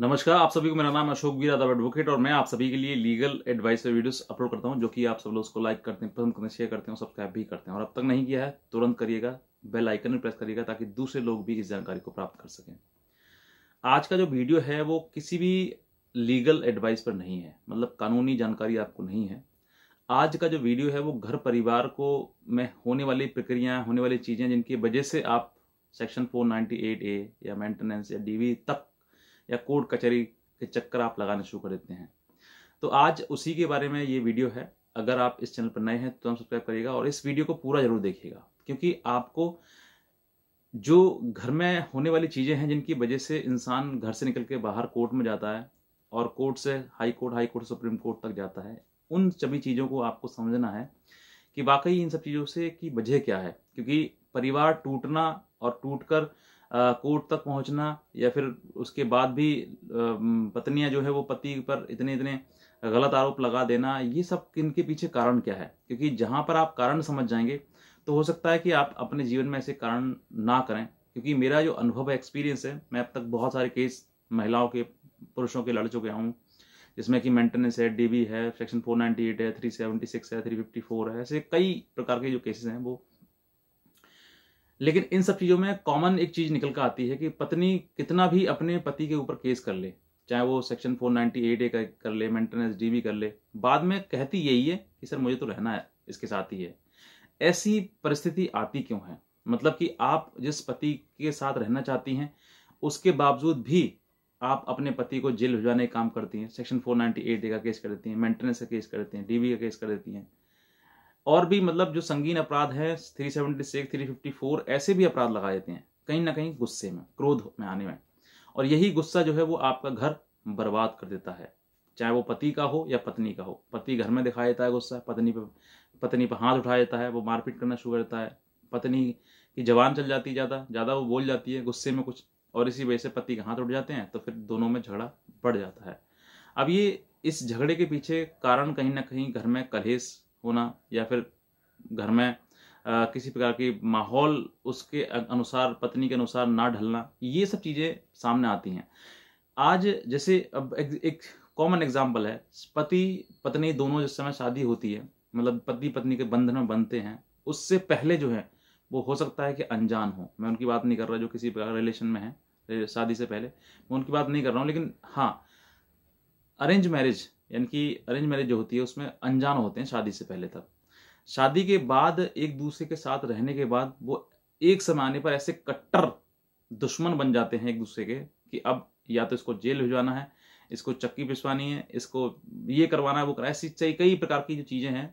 नमस्कार आप सभी को मेरा नाम अशोक वीर एडवोकेट और मैं आप सभी के लिए लीगल एडवाइस वीडियोस अपलोड करता हूं जो कि आप सब लोग उसको लाइक करते हैं पसंद करते हैं शेयर करते हैं और सब्सक्राइब भी करते हैं और अब तक नहीं किया है तुरंत करिएगा बेल आइकन भी प्रेस करिएगा ताकि दूसरे लोग भी इस जानकारी को प्राप्त कर सकें आज का जो वीडियो है वो किसी भी लीगल एडवाइस पर नहीं है मतलब कानूनी जानकारी आपको नहीं है आज का जो वीडियो है वो घर परिवार को में होने वाली प्रक्रिया होने वाली चीज़ें जिनकी वजह से आप सेक्शन फोर ए या मेंटेनेंस या डी तक या कोर्ट कचहरी के चक्कर आप लगाने शुरू कर देते हैं तो आज उसी के बारे में ये वीडियो है अगर आप इस चैनल पर नए हैं तो हम सब्सक्राइब करिएगा और इस वीडियो को पूरा जरूर देखिएगा क्योंकि आपको जो घर में होने वाली चीज़ें हैं जिनकी वजह से इंसान घर से निकल के बाहर कोर्ट में जाता है और कोर्ट से high court high court supreme court तक जाता है उन सभी चीज़ों को आपको समझना है कि वाकई इन सब चीज़ों से की वजह क्या है क्योंकि परिवार टूटना और टूटकर कर कोर्ट तक पहुंचना या फिर उसके बाद भी पत्नियां जो है वो पति पर इतने इतने गलत आरोप लगा देना ये सब इनके पीछे कारण क्या है क्योंकि जहां पर आप कारण समझ जाएंगे तो हो सकता है कि आप अपने जीवन में ऐसे कारण ना करें क्योंकि मेरा जो अनुभव है एक्सपीरियंस है मैं अब तक बहुत सारे केस महिलाओं के पुरुषों के लड़ चुके हूँ जिसमें कि मेंटेनेंस है डीबी है सेक्शन 498 है 376 है 354 है ऐसे कई प्रकार के जो केसेस हैं वो लेकिन इन सब चीज़ों में कॉमन एक चीज़ निकल कर आती है कि पत्नी कितना भी अपने पति के ऊपर केस कर ले चाहे वो सेक्शन एट ए कर ले मेंटेनेंस डी कर ले बाद में कहती यही है कि सर मुझे तो रहना है इसके साथ ही है ऐसी परिस्थिति आती क्यों है मतलब कि आप जिस पति के साथ रहना चाहती हैं उसके बावजूद भी आप अपने पति को जेल भिजवाने का काम करती हैं सेक्शन 498 ए का केस कर देती हैं मेंटेनेंस का केस कर देती हैं डीबी का केस कर देती हैं और भी मतलब जो संगीन अपराध है three seventy six three fifty four ऐसे भी अपराध लगा देते हैं कहीं ना कहीं गुस्से में क्रोध में आने में और यही गुस्सा जो है वो आपका घर बर्बाद कर देता है चाहे वो पति का हो या पत्नी का हो पति घर में दिखाया जाता है गुस्सा पत्नी पर पत्नी पर हाथ उठा जाता है वो मारपीट करना शुरू करता है पत्नी की जवान चल जाती है ज़्यादा ज़्यादा वो बोल जाती है गुस्से में कुछ और इसी वजह से पति के हाथ उठ जाते हैं तो फिर दोनों में झगड़ा बढ़ जाता है अब ये इस झगड़े के पीछे कारण कहीं ना कहीं घर में कलेस होना या फिर घर में आ, किसी प्रकार की माहौल उसके अनुसार पत्नी के अनुसार ना ढलना ये सब चीज़ें सामने आती हैं आज जैसे अब एक, एक कॉमन एग्जाम्पल है पति पत्नी दोनों जिस समय शादी होती है मतलब पति पत्नी के बंधन में बनते हैं उससे पहले जो है वो हो सकता है कि अनजान हो मैं उनकी बात नहीं कर रहा जो किसी प्रकार रिलेशन में है शादी से पहले मैं उनकी बात नहीं कर रहा हूँ लेकिन हाँ अरेंज मैरिज यानी कि अरेंज मैरिज जो होती है उसमें अनजान होते हैं शादी से पहले तक शादी के बाद एक दूसरे के साथ रहने के बाद वो एक समय आने पर ऐसे कट्टर दुश्मन बन जाते हैं एक दूसरे के कि अब या तो इसको जेल भिजवाना है इसको चक्की पिसवानी है इसको ये करवाना है वो कराना ऐसी कई प्रकार की जो चीज़ें हैं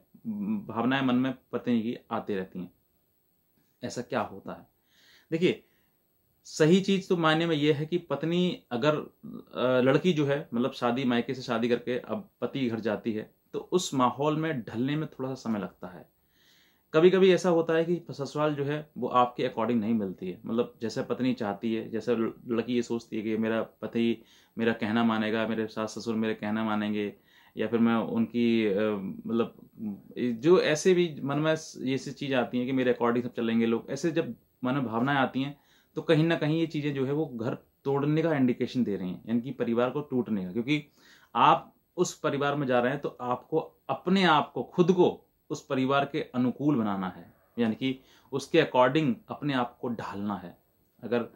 भावनाएं मन में पत्नी की आती रहती हैं ऐसा क्या होता है देखिए सही चीज तो मायने में यह है कि पत्नी अगर लड़की जो है मतलब शादी मायके से शादी करके अब पति घर जाती है तो उस माहौल में ढलने में थोड़ा सा समय लगता है कभी कभी ऐसा होता है कि ससुराल जो है वो आपके अकॉर्डिंग नहीं मिलती है मतलब जैसे पत्नी चाहती है जैसे लड़की ये सोचती है कि मेरा पति मेरा कहना मानेगा मेरे सास ससुर मेरे कहना मानेंगे या फिर मैं उनकी मतलब जो ऐसे भी मन में ये सी चीज़ आती हैं कि मेरे अकॉर्डिंग सब चलेंगे लोग ऐसे जब मन में भावनाएं आती हैं तो कहीं ना कहीं ये चीज़ें जो है वो घर तोड़ने का इंडिकेशन दे रही हैं यानी कि परिवार को टूटने का क्योंकि आप उस परिवार में जा रहे हैं तो आपको अपने आप को खुद को उस परिवार के अनुकूल बनाना है यानी कि उसके अकॉर्डिंग अपने आप को ढालना है अगर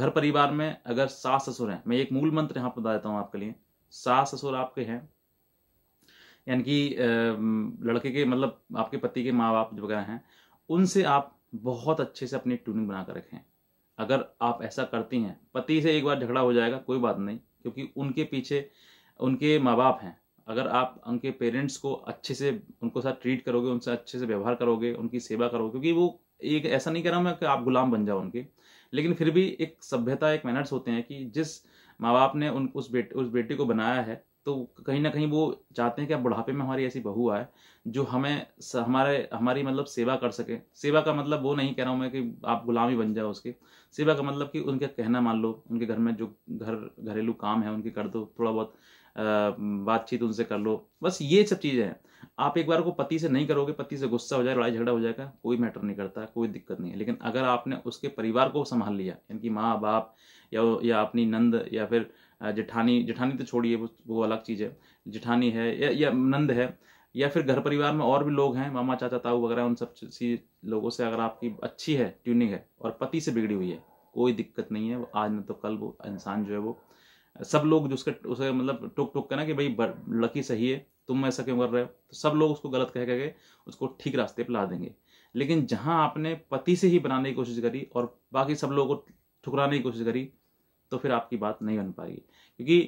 घर परिवार में अगर सास ससुर हैं मैं एक मूल मंत्र यहाँ पर बता देता हूँ आपके लिए सास ससुर आपके हैं यानी कि लड़के के मतलब आपके पति के माँ बाप वगैरह हैं उनसे आप बहुत अच्छे से अपनी ट्यूनिंग बनाकर रखें अगर आप ऐसा करती हैं पति से एक बार झगड़ा हो जाएगा कोई बात नहीं क्योंकि उनके पीछे उनके माँ बाप हैं अगर आप उनके पेरेंट्स को अच्छे से उनको साथ ट्रीट करोगे उनसे अच्छे से व्यवहार करोगे उनकी सेवा करोगे क्योंकि वो एक ऐसा नहीं कह रहा मैं कि आप गुलाम बन जाओ उनके लेकिन फिर भी एक सभ्यता एक मैनर्स होते हैं कि जिस माँ बाप ने उन उस बेटे उस बेटी को बनाया है तो कहीं ना कहीं वो चाहते हैं कि बुढ़ापे में हमारी ऐसी बहू आए जो हमें हमारे हमारी मतलब सेवा कर सके सेवा का मतलब वो नहीं कह रहा हूँ मैं कि आप गुलामी बन जाओ उसके सेवा का मतलब कि उनका कहना मान लो उनके घर में जो घर घरेलू काम है उनके कर दो थोड़ा बहुत बातचीत उनसे कर लो बस ये सब चीज़ें हैं आप एक बार को पति से नहीं करोगे पति से गुस्सा हो जाए लड़ाई झगड़ा हो जाएगा कोई मैटर नहीं करता कोई दिक्कत नहीं है लेकिन अगर आपने उसके परिवार को संभाल लिया इनकी माँ बाप या या अपनी नंद या फिर जेठानी जेठानी तो छोड़िए वो, वो अलग चीज़ है जेठानी है या, या नंद है या फिर घर परिवार में और भी लोग हैं मामा चाचा ताऊ वगैरह उन सब सी लोगों से अगर आपकी अच्छी है ट्यूनिंग है और पति से बिगड़ी हुई है कोई दिक्कत नहीं है आज न तो कल वो इंसान जो है वो सब लोग जो उसके उसे मतलब टोक टोक करना कि भाई लकी सही है तुम ऐसा क्यों कर रहे हो तो सब लोग उसको गलत कह कह के उसको ठीक रास्ते पर ला देंगे लेकिन जहाँ आपने पति से ही बनाने की कोशिश करी और बाकी सब लोगों को ठुकराने की कोशिश करी तो फिर आपकी बात नहीं बन पाएगी क्योंकि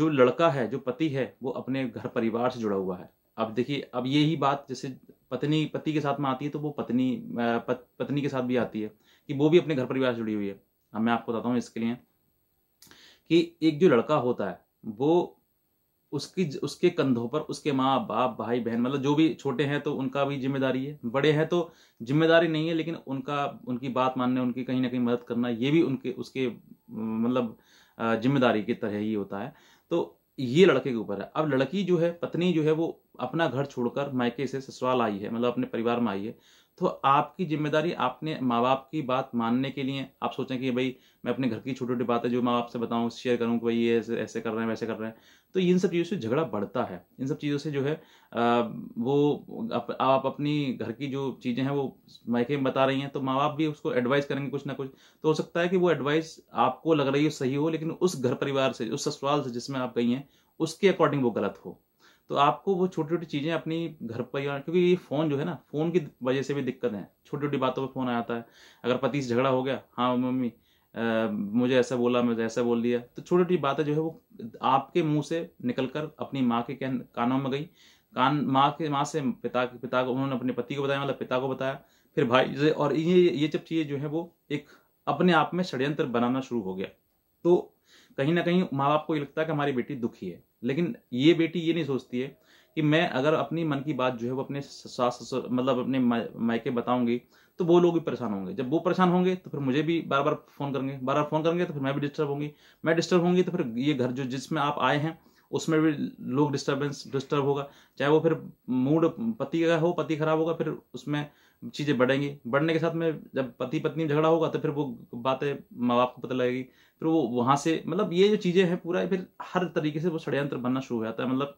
जो लड़का है जो पति है वो अपने घर परिवार से जुड़ा हुआ है अब देखिए अब यही बात जैसे पत्नी पति के साथ में आती है तो वो पत्नी पत, पत्नी के साथ भी आती है कि वो भी अपने घर परिवार से जुड़ी हुई है अब मैं आपको बताता हूँ इसके लिए कि एक जो लड़का होता है वो उसकी उसके कंधों पर उसके माँ बाप भाई बहन मतलब जो भी छोटे हैं तो उनका भी जिम्मेदारी है बड़े हैं तो जिम्मेदारी नहीं है लेकिन उनका उनकी बात मानने उनकी कहीं ना कहीं मदद करना ये भी उनके उसके मतलब जिम्मेदारी की तरह ही होता है तो ये लड़के के ऊपर है अब लड़की जो है पत्नी जो है वो अपना घर छोड़कर मायके से ससुराल आई है मतलब अपने परिवार में आई है तो आपकी जिम्मेदारी आपने माँ बाप की बात मानने के लिए आप सोचें कि भाई मैं अपने घर की छोटी छोटी बातें जो माँ बाप से बताऊँ शेयर करूँ कि भाई ये ऐसे ऐसे कर रहे हैं वैसे कर रहे हैं तो इन सब चीज़ों से झगड़ा बढ़ता है इन सब चीज़ों से जो है वो आप, आप अपनी घर की जो चीज़ें हैं वो मायके में बता रही हैं तो माँ बाप भी उसको एडवाइस करेंगे कुछ ना कुछ तो हो सकता है कि वो एडवाइस आपको लग रही हो सही हो लेकिन उस घर परिवार से उस ससुराल से जिसमें आप गई हैं उसके अकॉर्डिंग वो गलत हो तो आपको वो छोटी छोटी चीज़ें अपनी घर परिवार क्योंकि ये फ़ोन जो है ना फ़ोन की वजह से भी दिक्कत है छोटी छोटी बातों पर फ़ोन आ जाता है अगर पति से झगड़ा हो गया हाँ मम्मी आ, मुझे ऐसा बोला मुझे ऐसा बोल दिया तो छोटी छोटी बातें जो है वो आपके मुंह से निकल कर अपनी माँ के कहन कानों में गई कान माँ के माँ से पिता पिता को उन्होंने अपने पति को बताया मतलब पिता को बताया फिर भाई से और ये ये सब चीज़ें जो है वो एक अपने आप में षड्यंत्र बनाना शुरू हो गया तो कहीं ना कहीं माँ बाप को ये लगता है कि हमारी बेटी दुखी है लेकिन ये बेटी ये नहीं सोचती है कि मैं अगर अपनी मन की बात जो है वो अपने सास ससुर मतलब अपने मायके बताऊंगी तो वो लोग भी परेशान होंगे जब वो परेशान होंगे तो फिर मुझे भी बार बार फोन करेंगे बार बार फोन करेंगे तो फिर मैं भी डिस्टर्ब होंगी मैं डिस्टर्ब होंगी तो फिर ये घर जो जिसमें आप आए हैं उसमें भी लोग डिस्टर्बेंस डिस्टर्ब होगा चाहे वो फिर मूड पति का हो पति खराब होगा फिर उसमें चीज़ें बढ़ेंगी बढ़ने के साथ में जब पति पत्नी झगड़ा होगा तो फिर वो बातें माँ बाप को पता लगेगी फिर वो वहां से मतलब ये जो चीज़ें हैं पूरा फिर हर तरीके से वो षड्यंत्र बनना शुरू हो जाता है मतलब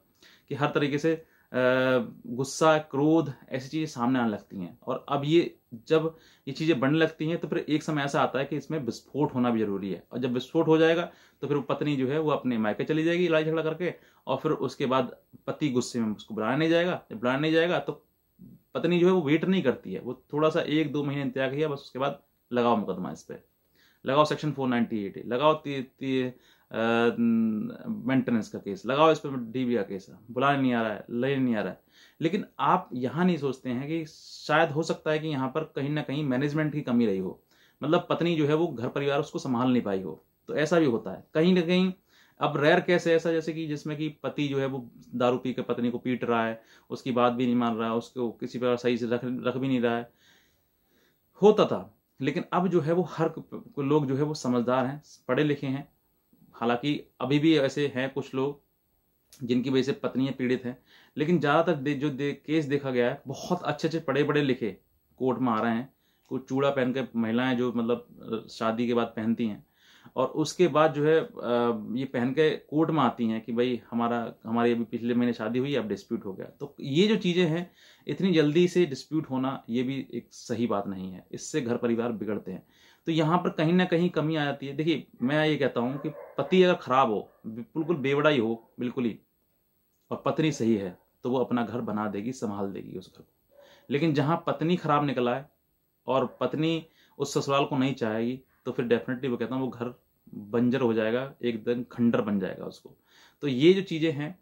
कि हर तरीके से गुस्सा क्रोध ऐसी चीज़ें सामने आने लगती हैं और अब ये जब ये चीज़ें बढ़ने लगती हैं तो फिर एक समय ऐसा आता है कि इसमें विस्फोट होना भी जरूरी है और जब विस्फोट हो जाएगा तो फिर वो पत्नी जो है वो अपने मायके चली जाएगी लड़ाई झगड़ा करके और फिर उसके बाद पति गुस्से में उसको बुलाया नहीं जाएगा जब बुलाया नहीं जाएगा तो पत्नी जो है वो वेट नहीं करती है वो थोड़ा सा एक दो महीने इंतजार किया बस उसके बाद लगाओ मुकदमा इस पर लगाओ सेक्शन फोर नाइन्टी एट लगाओ मेंटेनेंस का केस लगाओ इस पर डी का केस है बुलाने नहीं आ रहा है ले नहीं आ रहा है लेकिन आप यहाँ नहीं सोचते हैं कि शायद हो सकता है कि यहाँ पर कहीं ना कहीं मैनेजमेंट की कमी रही हो मतलब पत्नी जो है वो घर परिवार उसको संभाल नहीं पाई हो तो ऐसा भी होता है कहीं ना कहीं अब रेयर केस है ऐसा जैसे कि जिसमें कि पति जो है वो दारू पी के पत्नी को पीट रहा है उसकी बात भी नहीं मान रहा है उसको किसी प्रकार सही से रख रख भी नहीं रहा है होता था लेकिन अब जो है वो हर लोग जो है वो समझदार हैं पढ़े लिखे हैं हालांकि अभी भी ऐसे हैं कुछ लोग जिनकी वजह से पत्नियां पीड़ित हैं लेकिन ज़्यादातर दे, जो दे, केस देखा गया है बहुत अच्छे अच्छे पढ़े बड़े लिखे कोर्ट में आ रहे हैं कुछ चूड़ा पहन के महिलाएं जो मतलब शादी के बाद पहनती हैं और उसके बाद जो है ये पहन के कोर्ट में आती हैं कि भाई हमारा हमारी अभी पिछले महीने शादी हुई अब डिस्प्यूट हो गया तो ये जो चीज़ें हैं इतनी जल्दी से डिस्प्यूट होना ये भी एक सही बात नहीं है इससे घर परिवार बिगड़ते हैं तो यहाँ पर कहीं ना कहीं कमी आ जाती है देखिए मैं ये कहता हूँ कि पति अगर खराब हो बिल्कुल बेवड़ा ही हो बिल्कुल ही और पत्नी सही है तो वो अपना घर बना देगी संभाल देगी उस घर को लेकिन जहाँ पत्नी खराब निकला है और पत्नी उस ससुराल को नहीं चाहेगी तो फिर डेफिनेटली वो कहता हूँ वो घर बंजर हो जाएगा एकदम खंडर बन जाएगा उसको तो ये जो चीज़ें हैं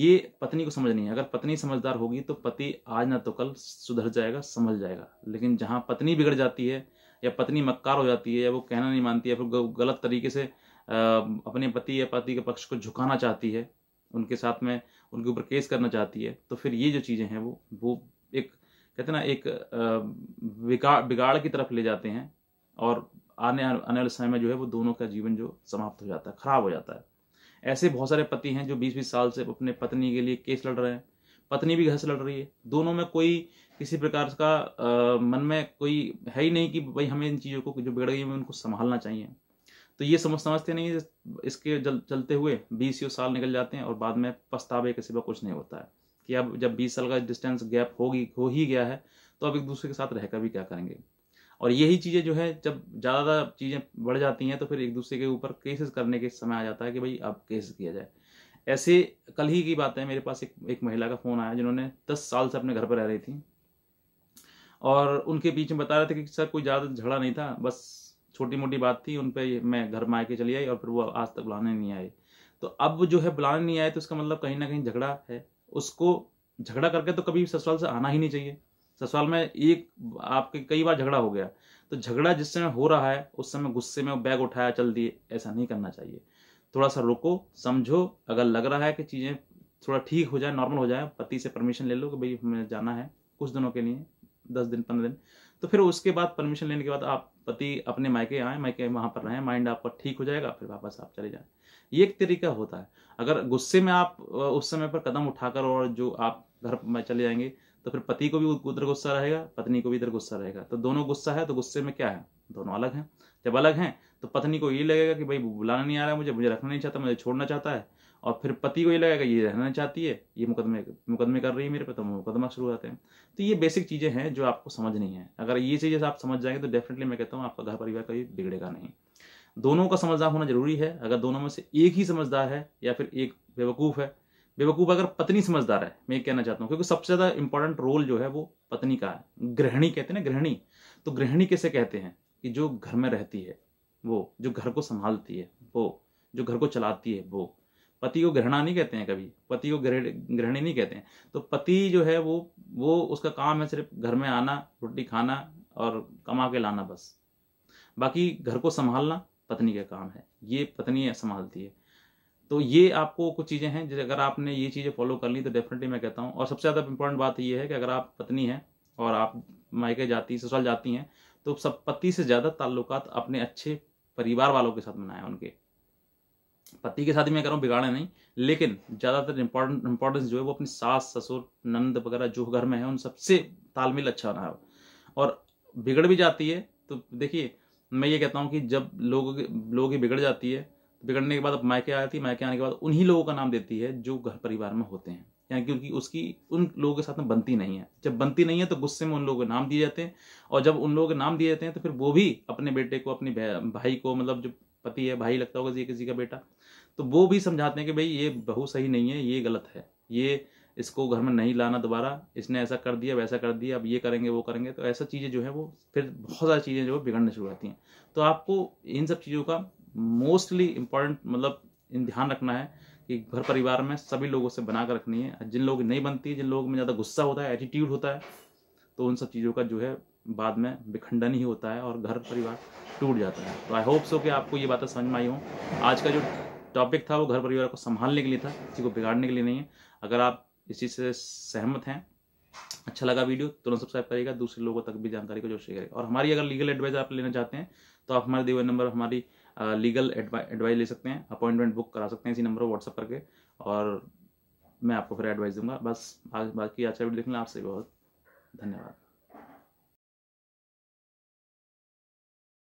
ये पत्नी को समझ नहीं है अगर पत्नी समझदार होगी तो पति आज ना तो कल सुधर जाएगा समझ जाएगा लेकिन जहाँ पत्नी बिगड़ जाती है या पत्नी मक्कार हो जाती है या वो कहना नहीं मानती है फिर गलत तरीके से अपने पति या पति के पक्ष को झुकाना चाहती है उनके साथ में उनके ऊपर केस करना चाहती है तो फिर ये जो चीज़ें हैं वो वो एक कहते ना एक बिगाड़ बिगाड़ की तरफ ले जाते हैं और आने आने वाले समय में जो है वो दोनों का जीवन जो समाप्त हो जाता है खराब हो जाता है ऐसे बहुत सारे पति हैं जो बीस बीस साल से अपने पत्नी के लिए केस लड़ रहे हैं पत्नी भी घर से लड़ रही है दोनों में कोई किसी प्रकार का आ, मन में कोई है ही नहीं कि भाई हमें इन चीज़ों को जो बिगड़ गई है उनको संभालना चाहिए तो ये समझ समझते नहीं इसके जल, चलते हुए बीस यो साल निकल जाते हैं और बाद में पछतावे के सिवा कुछ नहीं होता है कि अब जब बीस साल का डिस्टेंस गैप होगी हो ही गया है तो अब एक दूसरे के साथ रहकर भी क्या करेंगे और यही चीज़ें जो है जब ज़्यादा चीज़ें बढ़ जाती हैं तो फिर एक दूसरे के ऊपर केसेस करने के समय आ जाता है कि भाई अब केस किया जाए ऐसे कल ही की बात है मेरे पास एक एक महिला का फ़ोन आया जिन्होंने दस साल से अपने घर पर रह रही थी और उनके बीच में बता रहे थे कि सर कोई ज़्यादा झगड़ा नहीं था बस छोटी मोटी बात थी उन पर मैं घर में आके चली आई और फिर वो आज तक बुलाने नहीं आए तो अब जो है बुलाने नहीं आए तो उसका मतलब कहीं ना कहीं झगड़ा है उसको झगड़ा करके तो कभी ससुराल से आना ही नहीं चाहिए ससुराल में एक आपके कई बार झगड़ा हो गया तो झगड़ा जिस समय हो रहा है उस समय गुस्से में बैग उठाया चल दिए ऐसा नहीं करना चाहिए थोड़ा सा रुको समझो अगर लग रहा है कि चीज़ें थोड़ा ठीक हो जाए नॉर्मल हो जाए पति से परमिशन ले लो कि भाई हमें जाना है कुछ दिनों के लिए दस दिन पंद्रह दिन तो फिर उसके बाद परमिशन लेने के बाद आप पति अपने मायके आए मायके वहाँ पर रहें माइंड आपका ठीक हो जाएगा फिर वापस आप चले जाए ये एक तरीका होता है अगर गुस्से में आप उस समय पर कदम उठाकर और जो आप घर में चले जाएंगे तो फिर पति को भी उधर गुस्सा रहेगा पत्नी को भी इधर गुस्सा रहेगा तो दोनों गुस्सा है तो गुस्से में क्या है दोनों अलग हैं जब अलग हैं तो पत्नी को ये लगेगा कि भाई बुलाना नहीं आ रहा है मुझे मुझे रखना नहीं चाहता मुझे छोड़ना चाहता है और फिर पति को ये लगेगा ये रहना चाहती है ये मुकदमे मुकदमे कर रही है मेरे पे तो मुकदमा शुरू होते हैं तो ये बेसिक चीज़ें हैं जो आपको समझ नहीं है अगर ये चीज़ें आप समझ जाएंगे तो डेफिनेटली मैं कहता हूँ आपका घर परिवार कभी बिगड़ेगा नहीं दोनों का समझदार होना जरूरी है अगर दोनों में से एक ही समझदार है या फिर एक बेवकूफ़ है बेवकूफ़ अगर पत्नी समझदार है मैं कहना चाहता हूँ क्योंकि सबसे ज़्यादा इंपॉर्टेंट रोल जो है वो पत्नी का है गृहिणी कहते हैं ना गृहिणी तो गृहिणी कैसे कहते हैं कि जो घर में रहती है वो जो घर को संभालती है वो जो घर को चलाती है वो पति को गृहणा नहीं कहते हैं कभी पति को ग्रहणी नहीं कहते हैं तो पति जो है वो वो उसका काम है सिर्फ घर में आना रोटी खाना और कमा के लाना बस बाकी घर को संभालना पत्नी का काम है ये पत्नी संभालती है तो ये आपको कुछ चीज़ें हैं जैसे अगर आपने ये चीज़ें फॉलो कर ली तो डेफिनेटली मैं कहता हूँ और सबसे ज़्यादा इंपॉर्टेंट बात ये है कि अगर आप पत्नी हैं और आप मायके जाती ससुराल जाती हैं तो सब पति से ज़्यादा ताल्लुकात अपने अच्छे परिवार वालों के साथ बनाए उनके पति के शादी में कह रहा हूँ बिगाड़े नहीं लेकिन ज़्यादातर इम्पोर्टेंट इम्पोर्टेंस जो है वो अपनी सास ससुर नंद वगैरह जो घर में है उन सबसे तालमेल अच्छा होना है और बिगड़ भी जाती है तो देखिए मैं ये कहता हूँ कि जब लोगों लोग लोगों की बिगड़ जाती है तो बिगड़ने के बाद अब मायके आ जाती है मायके आने के बाद उन्हीं लोगों का नाम देती है जो घर परिवार में होते हैं यानी कि उनकी उसकी उन लोगों के साथ में बनती नहीं है जब बनती नहीं है तो गुस्से में उन लोगों के नाम दिए जाते हैं और जब उन लोगों के नाम दिए जाते हैं तो फिर वो भी अपने बेटे को अपने भाई को मतलब जो पति है भाई लगता होगा किसी का बेटा तो वो भी समझाते हैं कि भाई ये बहू सही नहीं है ये गलत है ये इसको घर में नहीं लाना दोबारा इसने ऐसा कर दिया वैसा कर दिया अब ये करेंगे वो करेंगे तो ऐसा चीज़ें जो है वो फिर बहुत सारी चीज़ें जो है बिगड़ने शुरू होती हैं तो आपको इन सब चीज़ों का मोस्टली इम्पॉर्टेंट मतलब इन ध्यान रखना है कि घर परिवार में सभी लोगों से बना कर रखनी है जिन लोग नहीं बनती जिन लोगों में ज़्यादा गुस्सा होता है एटीट्यूड होता है तो उन सब चीज़ों का जो है बाद में विखंडन ही होता है और घर परिवार टूट जाता है तो आई होप सो कि आपको ये बातें समझ में आई हों आज का जो टॉपिक था वो घर परिवार को संभालने के लिए था किसी को बिगाड़ने के लिए नहीं है अगर आप इस चीज़ से सहमत हैं अच्छा लगा वीडियो तुरंत सब्सक्राइब करिएगा दूसरे लोगों तक भी जानकारी को जो शेयर करेगा और हमारी अगर लीगल एडवाइस आप लेना चाहते हैं तो आप हमारे दिए नंबर हमारी लीगल एडवाइस ले सकते हैं अपॉइंटमेंट बुक करा सकते हैं इसी नंबर पर व्हाट्सअप करके और मैं आपको फिर एडवाइस दूंगा बस बाकी आज का वीडियो देखने आपसे बहुत धन्यवाद